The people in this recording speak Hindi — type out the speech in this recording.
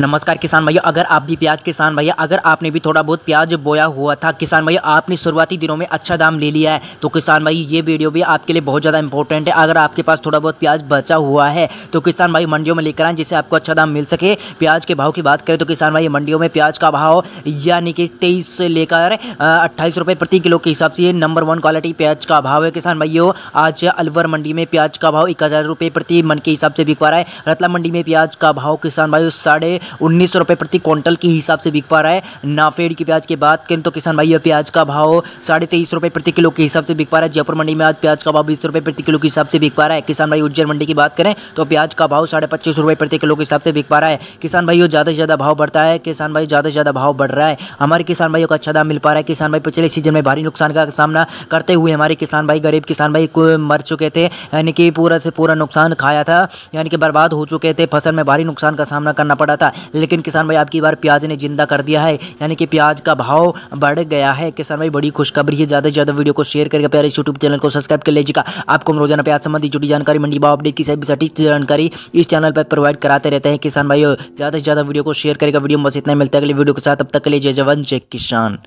नमस्कार किसान भैया अगर आप भी प्याज किसान भैया अगर आपने भी थोड़ा बहुत प्याज बोया हुआ था किसान भैया आपने शुरुआती दिनों में अच्छा दाम ले लिया है तो किसान भाई ये वीडियो भी आपके लिए बहुत ज़्यादा इंपॉर्टेंट है अगर आपके पास थोड़ा बहुत प्याज बचा हुआ है तो किसान भाई मंडियों में लेकर आए जिससे आपको अच्छा दाम मिल सके प्याज के भाव की बात करें तो किसान भाई मंडियों में प्याज का भाव यानी कि तेईस से लेकर अट्ठाईस रुपये प्रति किलो के हिसाब से ये नंबर वन क्वालिटी प्याज का भाव है किसान भाइयों आज अलवर मंडी में प्याज का भाव एक हज़ार रुपये प्रति मन के हिसाब से बिकवा रहा है रतला मंडी में प्याज का भाव किसान भाई साढ़े उन्नीस सौ रुपये प्रति क्विंटल के हिसाब से बिक पा रहा है नाफेड़ की प्याज की बात करें तो किसान भाई प्याज का भाव साढ़े तेईस रुपये प्रति किलो के हिसाब से बिक पा रहा है जयपुर मंडी में आज प्याज का भाव बीस रुपये प्रति किलो के हिसाब से बिक पा रहा है किसान भाई उज्जैन मंडी की बात करें तो प्याज का भाव साढ़े पच्चीस रुपये प्रति किलो के हिसाब से बिक पा रहा है किसान भाइयों ज़्यादा से ज़्यादा भाव बढ़ता है किसान भाई ज़्यादा से ज़्यादा भाव बढ़ रहा है हमारे किसान भाइयों को अच्छा दाम मिल पा रहा है किसान भाई पिछले सीजन में भारी नुकसान का सामना करते हुए हमारे किसान भाई गरीब किसान भाई मर चुके थे यानी कि पूरा से पूरा नुकसान खाया था यानी कि बर्बाद हो चुके थे फसल में भारी नुकसान का सामना करना पड़ा था लेकिन किसान भाई आपकी बार प्याज ने जिंदा कर दिया है यानी कि प्याज का भाव बढ़ गया है किसान भाई बड़ी खुशखबरी है ज़्यादा से ज़्यादा वीडियो को शेयर करके प्यारे यूट्यूब चैनल को सब्सक्राइब कर लीजिएगा आपको रोजाना प्याज संबंधी जुड़ी जानकारी मंडी भाव अपडेट की सभी सटीक जानकारी इस चैनल पर प्रोवाइड कराते रहते हैं किसान भाई ज़्यादा से ज़्यादा वीडियो को शेयर करेगा वीडियो बस इतना मिलता है अगले वीडियो के साथ अब तक के लिए जय जवान जय किसान